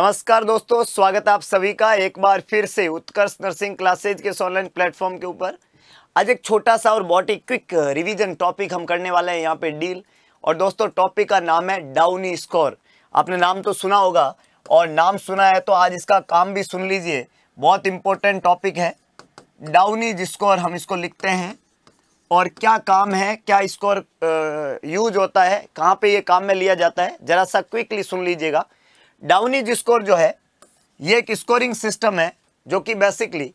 नमस्कार दोस्तों स्वागत है आप सभी का एक बार फिर से उत्कर्ष नर्सिंग क्लासेज के ऑनलाइन प्लेटफॉर्म के ऊपर आज एक छोटा सा और बहुत ही क्विक रिवीजन टॉपिक हम करने वाले हैं यहाँ पे डील और दोस्तों टॉपिक का नाम है डाउनी स्कोर आपने नाम तो सुना होगा और नाम सुना है तो आज इसका काम भी सुन लीजिए बहुत इंपॉर्टेंट टॉपिक है डाउनी स्कोर हम इसको लिखते हैं और क्या काम है क्या स्कोर यूज होता है कहाँ पे ये काम में लिया जाता है ज़रा सा क्विकली सुन लीजिएगा डाउनिज स्कोर जो है ये एक स्कोरिंग सिस्टम है जो कि बेसिकली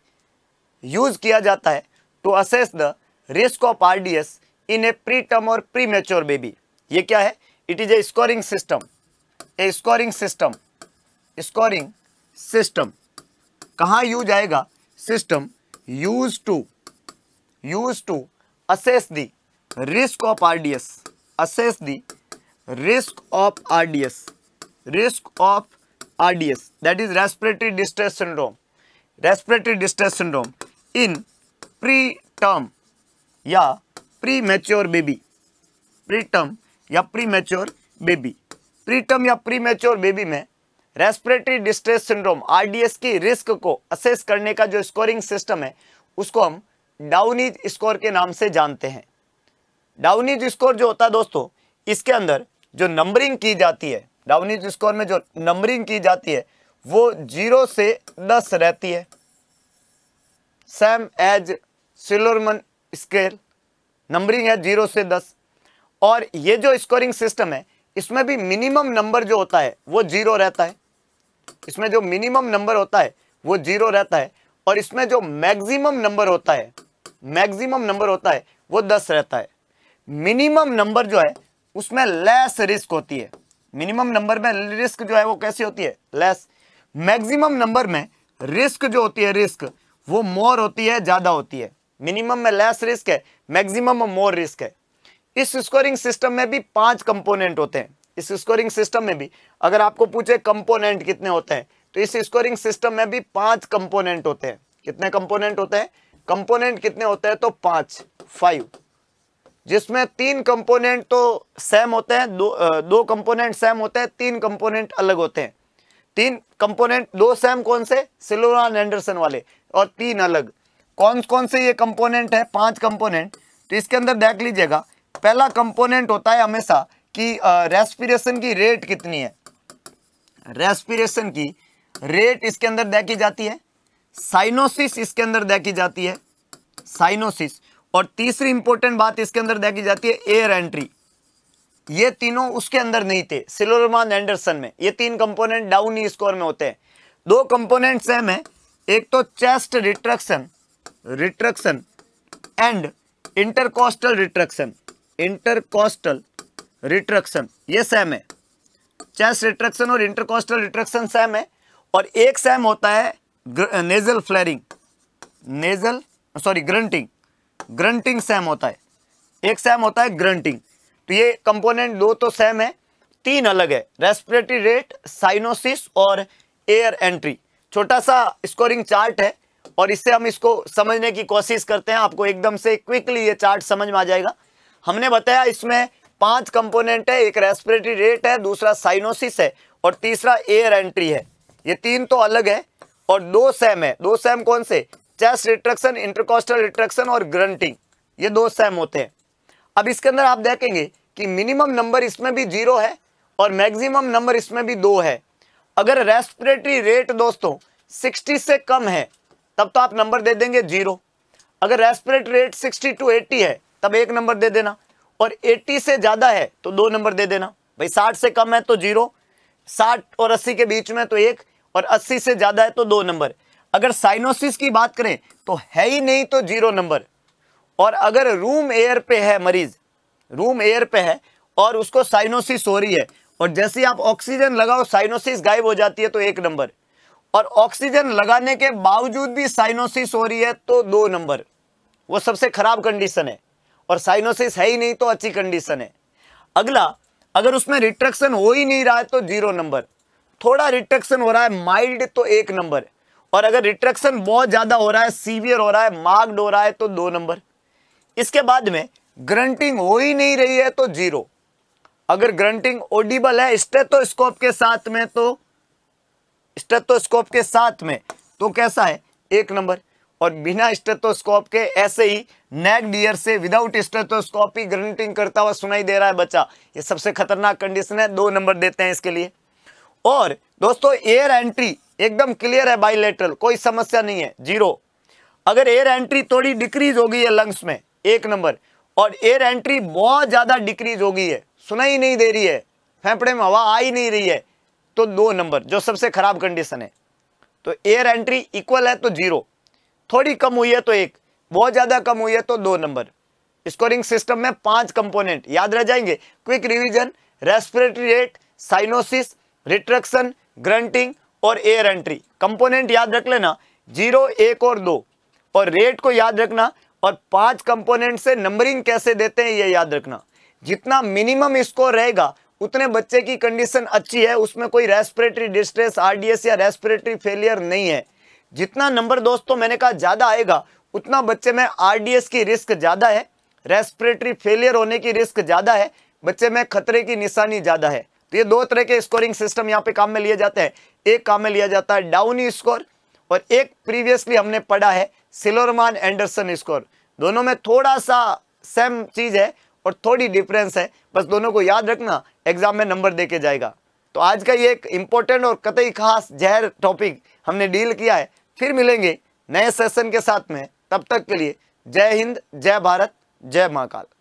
यूज़ किया जाता है to assess the risk of R D S in a preterm और प्री मेच्योर बेबी ये क्या है it is a scoring system a scoring system scoring system कहाँ यूज आएगा system use to use to assess the risk of R D S assess the risk of R D S risk of RDS that is respiratory distress syndrome respiratory distress syndrome in preterm या premature baby preterm या premature baby preterm या premature baby में respiratory distress syndrome RDS की risk को assess करने का जो scoring system है उसको हम डाउनी स्कोर के नाम से जानते हैं डाउनी स्कोर जो होता है दोस्तों इसके अंदर जो नंबरिंग की जाती है डाउनिज स्कोर में जो नंबरिंग की जाती है वो जीरो से दस रहती है same as Silverman scale numbering है जीरो से दस और ये जो स्कोरिंग सिस्टम है इसमें भी मिनिमम नंबर जो होता है वो जीरो रहता है इसमें जो मिनिमम नंबर होता है वो जीरो रहता है और इसमें जो मैक्सिमम नंबर होता है मैक्सिमम नंबर होता है वो दस रहता है मिनिमम नंबर जो है उसमें लेस रिस्क होती है मिनिमम नंबर में रिस्क जो है वो कैसी होती है लेस मैक्सिमम नंबर में रिस्क जो होती है रिस्क वो मोर होती है ज़्यादा होती है मिनिमम में लेस रिस्क है मैक्सिमम में मोर रिस्क है इस स्कोरिंग सिस्टम में भी पांच कंपोनेंट होते हैं इस स्कोरिंग सिस्टम में भी अगर आपको पूछे कंपोनेंट कितने होते हैं तो इस स्कोरिंग सिस्टम में भी पांच कंपोनेंट होते हैं कितने कंपोनेंट होते हैं कंपोनेंट कितने होते हैं तो पांच फाइव जिसमें तीन कंपोनेंट तो सेम होते हैं दो दो कंपोनेंट सेम होते हैं तीन कंपोनेंट अलग होते हैं तीन कंपोनेंट दो सेम कौन से सिलोरा एंडरसन वाले और तीन अलग कौन कौन से ये कंपोनेंट है पांच कंपोनेंट तो इसके अंदर देख लीजिएगा पहला कंपोनेंट होता है हमेशा कि रेस्पिरेशन की रेट कितनी है रेस्पिरेशन की रेट इसके अंदर देखी जाती है साइनोसिस इसके अंदर देखी जाती है साइनोसिस और तीसरी इंपॉर्टेंट बात इसके अंदर देखी जाती है एयर एंट्री ये तीनों उसके अंदर नहीं थे सिलोरमान एंडरसन में ये तीन कंपोनेंट डाउन ही स्कोर में होते हैं दो कंपोनेंट सेम है एक तो chest retraction retraction and intercostal retraction intercostal retraction ये सेम है चेस्ट रिट्रक्शन और इंटरकोस्टल रिट्रक्शन सेम है और एक सेम होता है nasal flaring nasal sorry grunting grunting same होता है एक सेम होता है ग्रंटिंग तो ये कंपोनेंट दो तो सेम है तीन अलग है रेस्पिरेटरी रेट साइनोसिस और एयर एंट्री छोटा सा स्कोरिंग चार्ट है और इससे हम इसको समझने की कोशिश करते हैं आपको एकदम से क्विकली ये चार्ट समझ में आ जाएगा हमने बताया इसमें पांच कंपोनेंट है एक रेस्पिरेटरी रेट है दूसरा साइनोसिस है और तीसरा एयर एंट्री है ये तीन तो अलग है और दो सेम है दो सेम कौन से चेस्ट रिट्रक्शन इंटरकोस्टल रिट्रक्शन और ग्रंटिंग ये दो सेम होते हैं अब इसके अंदर आप देखेंगे कि मिनिमम नंबर इसमें भी जीरो है और मैक्सिमम नंबर इसमें भी दो है अगर रेस्पिरेटरी रेट दोस्तों 60 से कम है तब तो आप नंबर दे देंगे जीरो अगर रेस्पिरेटरी रेट 60 टू 80 है तब एक नंबर दे देना और 80 से ज़्यादा है तो दो नंबर दे देना भाई 60 से कम है तो जीरो 60 और 80 के बीच में तो एक और 80 से ज़्यादा है तो दो नंबर अगर साइनोसिस की बात करें तो है ही नहीं तो जीरो नंबर और अगर रूम एयर पे है मरीज रूम एयर पे है और उसको साइनोसिस हो रही है और जैसे आप ऑक्सीजन लगाओ साइनोसिस गायब हो जाती है तो एक नंबर और ऑक्सीजन लगाने के बावजूद भी साइनोसिस हो रही है तो दो नंबर वो सबसे खराब कंडीशन है और साइनोसिस है ही नहीं तो अच्छी कंडीशन है अगला अगर उसमें रिट्रक्शन हो ही नहीं रहा है तो जीरो नंबर थोड़ा रिट्रक्शन हो रहा है माइल्ड तो एक नंबर और अगर रिट्रेक्शन बहुत ज़्यादा हो रहा है सीवियर हो रहा है मार्क्ड हो रहा है तो दो नंबर इसके बाद में ग्रंटिंग हो ही नहीं रही है तो जीरो अगर ग्रंटिंग ओडिबल है स्टेथोस्कोप के साथ में तो स्टेथोस्कोप के साथ में तो कैसा है एक नंबर और बिना स्टेथोस्कोप के ऐसे ही नेक डियर से विदाउट स्टेथोस्कोप ही ग्रंटिंग करता हुआ सुनाई दे रहा है बच्चा ये सबसे खतरनाक कंडीशन है दो नंबर देते हैं इसके लिए और दोस्तों एयर एंट्री एकदम क्लियर है बाइलेटरल कोई समस्या नहीं है जीरो अगर एयर एंट्री थोड़ी डिक्रीज हो गई है लंग्स में एक नंबर और एयर एंट्री बहुत ज़्यादा डिक्रीज हो गई है सुनाई नहीं दे रही है फेफड़े में हवा आ ही नहीं रही है तो दो नंबर जो सबसे खराब कंडीशन है तो एयर एंट्री इक्वल है तो जीरो थोड़ी कम हुई है तो एक बहुत ज़्यादा कम हुई है तो दो नंबर स्कोरिंग सिस्टम में पांच कंपोनेंट याद रह जाएंगे quick revision respiratory rate cyanosis retraction grunting और एयर एंट्री कंपोनेंट याद रख लेना जीरो एक और दो और रेट को याद रखना और पांच कंपोनेंट से नंबरिंग कैसे देते हैं ये याद रखना जितना मिनिमम स्कोर रहेगा उतने बच्चे की कंडीशन अच्छी है उसमें कोई रेस्पिरेटरी डिस्ट्रेस आरडीएस या रेस्पिरेटरी फेलियर नहीं है जितना नंबर दोस्तों तो मैंने कहा ज़्यादा आएगा उतना बच्चे में आरडीएस की रिस्क ज़्यादा है रेस्पिरेटरी फेलियर होने की रिस्क ज़्यादा है बच्चे में खतरे की निशानी ज़्यादा है तो ये दो तरह के स्कोरिंग सिस्टम यहाँ पे काम में लिए जाते हैं एक काम में लिया जाता है डाउनी स्कोर और एक प्रीवियसली हमने पढ़ा है सिलोरमान एंडरसन स्कोर दोनों में थोड़ा सा सेम चीज़ है और थोड़ी डिफरेंस है बस दोनों को याद रखना एग्जाम में नंबर दे के जाएगा तो आज का ये एक इंपॉर्टेंट और कतई खास जहर टॉपिक हमने डील किया है फिर मिलेंगे नए सेशन के साथ में तब तक के लिए जय हिंद जय भारत जय महाकाल